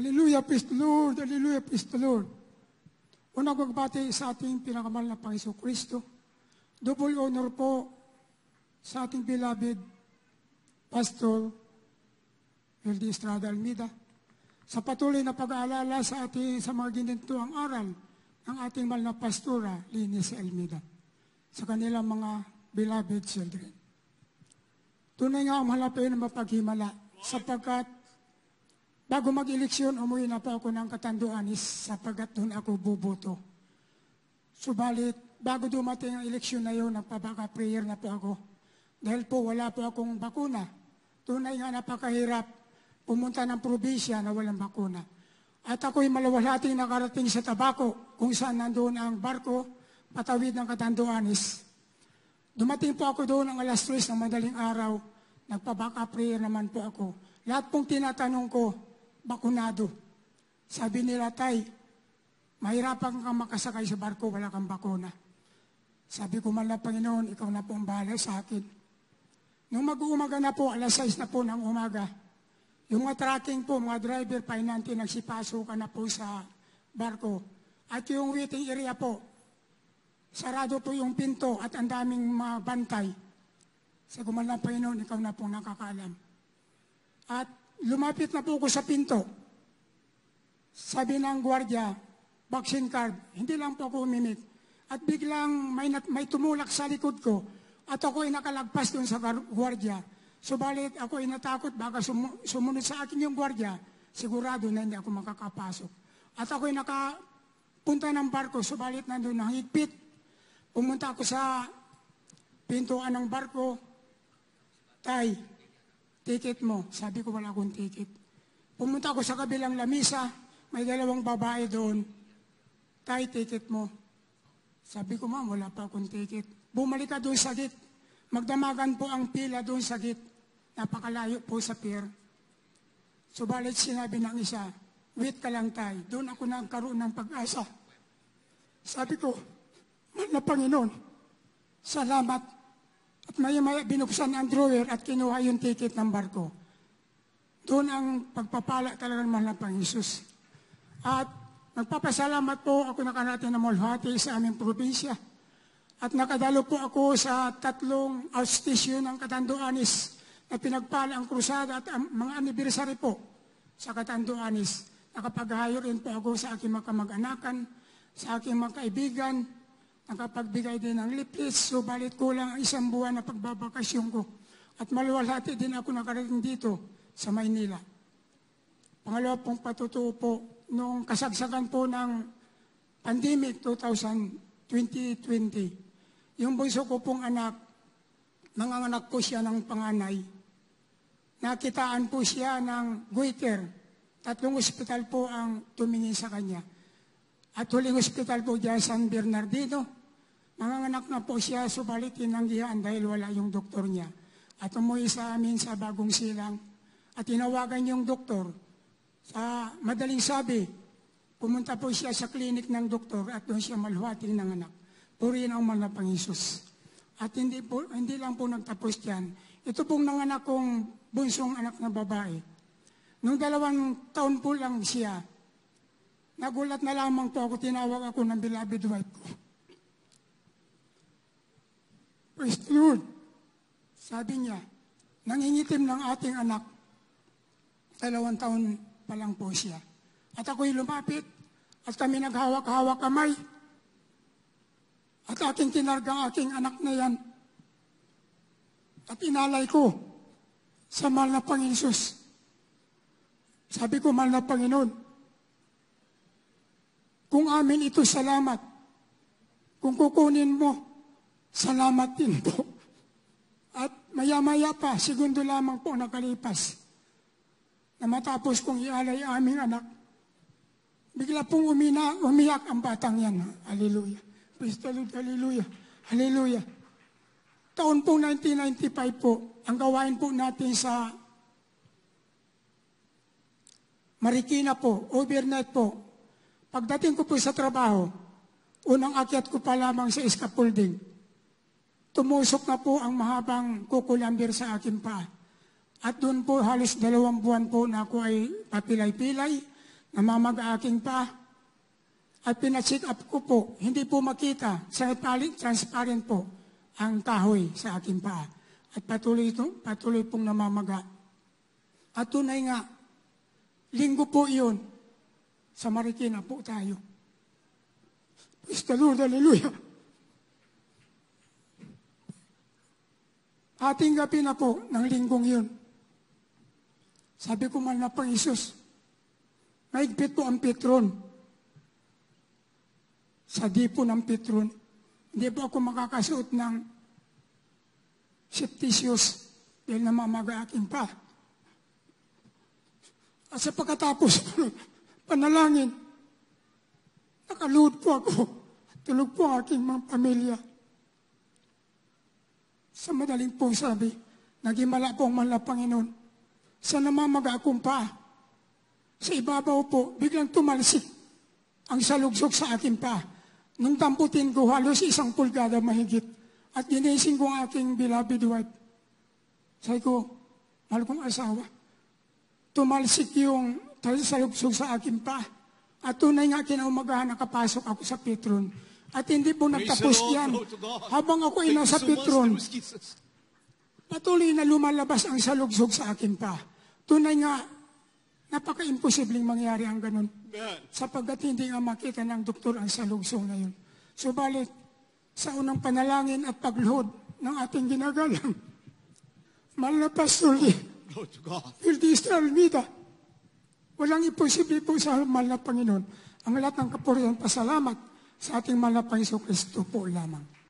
Hallelujah, praise the Lord. Hallelujah, praise the Lord. Unang pagbati sa ating pinakamahal na Panginoon Kristo. Double honor po sa ating beloved Pastor Wilde Estrada Almida sa patuloy na pag-aalala sa ating sa mga gininto ang aral ng ating mahal na pastora, ah, Linis Almida, sa kanilang mga beloved children. Tunay nga ang mahalapain na mapaghimala sapagkat Bago mag-eleksyon, umuwi na pa ako ng Katanduanis sapagat doon ako buboto. Subalit, bago dumating ang eleksyon na yun, nagpapaka-prayer na po ako. Dahil po wala po akong bakuna. Tunay nga napakahirap pumunta ng probinsya na walang bakuna. At ako'y malawalhating nakarating sa tabako kung saan nandoon ang barko patawid ng Katanduanis. Dumating po ako doon ang alas 3 ng madaling araw. Nagpabaka prayer naman po ako. Lahat pong tinatanong ko, bakunado. Sabi nila, Tay, mahirapan kang makasakay sa barko, wala kang bakuna. Sabi ko, Mala Panginoon, ikaw na po ang bahala sa akin. Nung mag-uumaga na po, alas 6 na po ng umaga, yung mga tracking po, mga driver, painante, nagsipasukan na po sa barko. At yung waiting area po, sarado po yung pinto at ang daming mga bantay. Sa gumalang Panginoon, ikaw na po nakakaalam. At Lumapit na po ko sa pinto. Sabi ng gwardiya, vaccine card. Hindi lang po ako umimik. At biglang may, may tumulak sa likod ko at ako ay nakalagpas doon sa gwardiya. Subalit ako ay natakot baka sum, sumunod sa akin yung gwardiya. Sigurado na hindi ako makakapasok. At ako ay nakapunta ng barko, subalit nandun na higpit. Pumunta ako sa pintuan ng barko. Tay, ticket mo. Sabi ko, wala akong ticket. Pumunta ako sa kabilang lamisa, may dalawang babae doon. Tay, ticket mo. Sabi ko, ma'am, wala pa akong ticket. Bumalik ka doon sa git. Magdamagan po ang pila doon sa git. Napakalayo po sa pier. Subalit sinabi ng isa, wait ka lang tay. Doon ako nagkaroon ng pag-asa. Sabi ko, mahal na Panginoon, salamat at maya-maya binuksan ang drawer at kinuha yung ticket ng barko. Doon ang pagpapala talaga ng mahal na Panginoon At nagpapasalamat po ako nakarating ng Molhati sa aming probinsya. At nakadalo po ako sa tatlong outstation ng Katanduanis na pinagpala ang krusada at ang mga anniversary po sa Katanduanis. Nakapaghayo rin po ako sa aking mga kamag-anakan, sa aking mga kaibigan, Nakapagbigay din ng liplis, subalit kulang ang isang buwan na pagbabakasyon ko. At maluwalhati din ako nakarating dito sa Maynila. Pangalawa pong patutuo po, noong kasagsagan po ng pandemic 2020, yung bunso ko pong anak, nanganganak po siya ng panganay. Nakitaan po siya ng goiter. Tatlong ospital po ang tumingin sa kanya. At huling ospital po dyan, San Bernardino, ang anak na po siya, subalit tinanggihan dahil wala yung doktor niya. At umuwi sa amin sa Bagong Silang at tinawagan yung doktor. Sa madaling sabi, pumunta po siya sa klinik ng doktor at doon siya malhuating ng anak. Purihin ang mga pangisus. At hindi, po, hindi lang po nagtapos yan. Ito pong nanganak kong bunsong anak na babae. Nung dalawang taon po lang siya, nagulat na lamang po ako, tinawag ako ng beloved wife ko. Praise the Lord. Sabi niya, nangingitim ng ating anak. Dalawang taon pa lang po siya. At ako'y lumapit at kami naghawak-hawak kamay. At aking kinarga aking anak na yan. At inalay ko sa mahal na Panginoon. Sabi ko, mahal na Panginoon, kung amin ito salamat, kung kukunin mo Salamat din po. At maya-maya pa, segundo lamang po nakalipas, na matapos kong ialay aming anak, bigla pong umina, umiyak ang batang yan. Hallelujah. Praise the Lord. Hallelujah. Hallelujah. Taon po 1995 po, ang gawain po natin sa Marikina po, overnight po. Pagdating ko po sa trabaho, unang akyat ko pa lamang sa scaffolding Tumusok na po ang mahabang kukulambir sa akin pa. At doon po halos dalawang buwan po na ako ay papilay-pilay, namamag-aking pa. At pinasit up ko po, hindi po makita, sa transparent po ang kahoy sa aking pa. At patuloy, ito, patuloy pong namamaga. At tunay nga, linggo po iyon, sa Marikina po tayo. Praise the Lord, hallelujah. Ating gabi na po ng linggong yun. Sabi ko man na pang Isus, maigpit po ang Petron. Sa di po ng Petron, hindi po ako makakasuot ng septicious dahil namamaga aking pa. At sa pagkatapos, panalangin, nakaluhod po ako. Tulog po aking mga pamilya. Sa madaling po sabi, naging malapong ang manla Panginoon. Sa namamaga akong paa, sa ibabaw po, biglang tumalsik ang salugsok sa aking pa. Nung tamputin ko, halos isang pulgada mahigit. At ginising ko ang aking beloved wife. Sabi ko, mahal kong asawa, tumalsik yung talsayog sa akin pa. At tunay nga kinaumagahan nakapasok ako sa Petron. At hindi po Praise nagtapos yan. Habang ako ay nasa Petron, patuloy na lumalabas ang salugsog sa akin pa. Tunay nga, napaka-imposibleng mangyari ang ganun. Sapagkat hindi nga makita ng doktor ang salugsog na yun. Subalit, sa unang panalangin at pagluhod ng ating ginagalang, mahal na pastol, Fieldista walang imposible po sa mahal na Panginoon. Ang lahat ng kapurihan, pasalamat sa ating mahal na Panginoon Kristo po lamang.